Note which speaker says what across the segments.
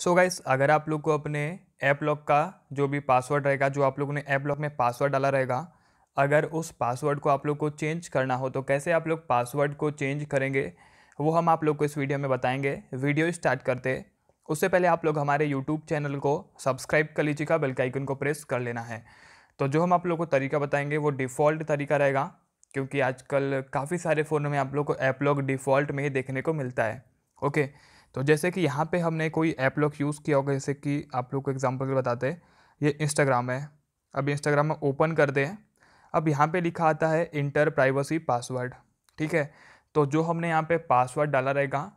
Speaker 1: सो so guys अगर आप लोग को अपने ऐप लॉक का जो भी पासवर्ड रहेगा जो आप लोगों ने ऐप लॉक में पासवर्ड डाला रहेगा अगर उस पासवर्ड को आप लोग को चेंज करना हो तो कैसे आप लोग पासवर्ड को चेंज करेंगे वो हम आप लोग को इस वीडियो में बताएंगे वीडियो स्टार्ट करते उससे पहले आप लोग हमारे यूट्यूब चैनल को सब्सक्राइब कर लीजिएगा बेल आइकन को प्रेस कर लेना है तो जो हम आप लोग को तरीका बताएंगे वो डिफ़ॉल्ट तरीका रहेगा क्योंकि आजकल काफ़ी सारे फ़ोन में आप लोग को ऐप लॉक डिफ़ॉल्ट में ही देखने को मिलता है ओके तो जैसे कि यहाँ पे हमने कोई ऐप लोग यूज़ किया होगा जैसे कि आप लोग को एग्जाम्पल के बताते हैं ये इंस्टाग्राम है अब इंस्टाग्राम में ओपन कर दें अब यहाँ पे लिखा आता है इंटर प्राइवेसी पासवर्ड ठीक है तो जो हमने यहाँ पे पासवर्ड डाला रहेगा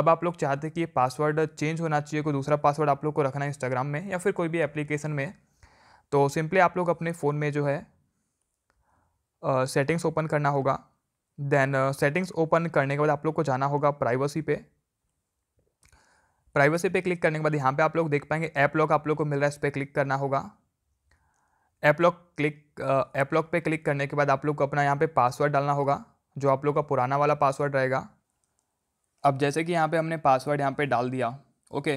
Speaker 1: अब आप लोग चाहते हैं कि ये पासवर्ड चेंज होना चाहिए कोई दूसरा पासवर्ड आप लोग को रखना है इंस्टाग्राम में या फिर कोई भी एप्लीकेशन में तो सिंपली आप लोग अपने फ़ोन में जो है सेटिंग्स ओपन करना होगा देन सेटिंग्स ओपन करने के बाद आप लोग को जाना होगा प्राइवेसी पे प्राइवेसी पे क्लिक करने के बाद यहाँ पे आप लोग देख पाएंगे ऐप लॉक आप लोग को मिल रहा है इस पर क्लिक करना होगा app lock click app lock पे क्लिक करने के बाद आप लोग को अपना यहाँ पे पासवर्ड डालना होगा जो आप लोग का पुराना वाला पासवर्ड रहेगा अब जैसे कि यहाँ पे हमने पासवर्ड यहाँ पे डाल दिया ओके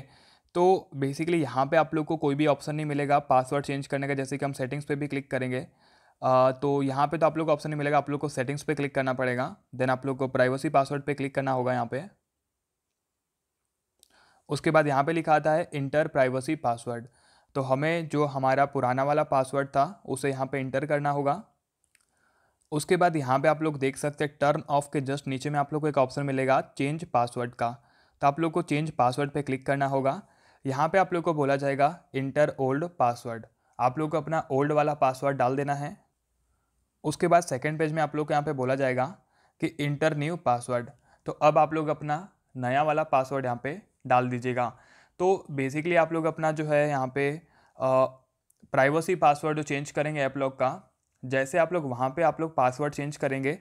Speaker 1: तो बेसिकली यहाँ पे आप लोग को कोई भी ऑप्शन नहीं मिलेगा पासवर्ड चेंज करने का जैसे कि हम सेटिंग्स पर भी क्लिक करेंगे तो यहाँ पर तो आप लोग को ऑप्शन नहीं मिलेगा आप लोग को सेटिंग्स पर क्लिक करना पड़ेगा देन आप लोग को प्राइवेसी पासवर्ड पर क्लिक करना होगा यहाँ पर उसके बाद यहाँ पे लिखा आता है इंटर प्राइवेसी पासवर्ड तो हमें जो हमारा पुराना वाला पासवर्ड था उसे यहाँ पे इंटर करना होगा उसके बाद यहाँ पे आप लोग देख सकते हैं टर्न ऑफ के जस्ट नीचे में आप लोग को एक ऑप्शन मिलेगा चेंज पासवर्ड का तो आप लोग को चेंज पासवर्ड पर क्लिक करना होगा यहाँ पर आप लोग को बोला जाएगा इंटर ओल्ड पासवर्ड आप लोग को अपना ओल्ड वाला पासवर्ड डाल देना है उसके बाद सेकेंड पेज में आप लोग को यहाँ पर बोला जाएगा कि इंटर न्यू पासवर्ड तो अब आप लोग अपना नया वाला पासवर्ड यहाँ पर डाल दीजिएगा तो बेसिकली आप लोग अपना जो है यहाँ पे प्राइवेसी पासवर्ड जो चेंज करेंगे ऐप लॉक का जैसे आप लोग वहाँ पे आप लोग पासवर्ड चेंज करेंगे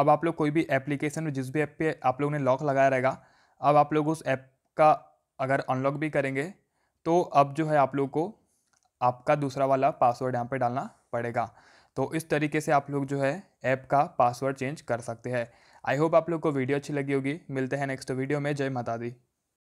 Speaker 1: अब आप लोग कोई भी एप्लीकेशन में जिस भी ऐप पे आप लोग ने लॉक लगाया रहेगा अब आप लोग उस ऐप का अगर अनलॉक भी करेंगे तो अब जो है आप लोग को आपका दूसरा वाला पासवर्ड यहाँ पर डालना पड़ेगा तो इस तरीके से आप लोग जो है ऐप का पासवर्ड चेंज कर सकते हैं आई होप आप लोग को वीडियो अच्छी लगी होगी मिलते हैं नेक्स्ट वीडियो में जय माता दी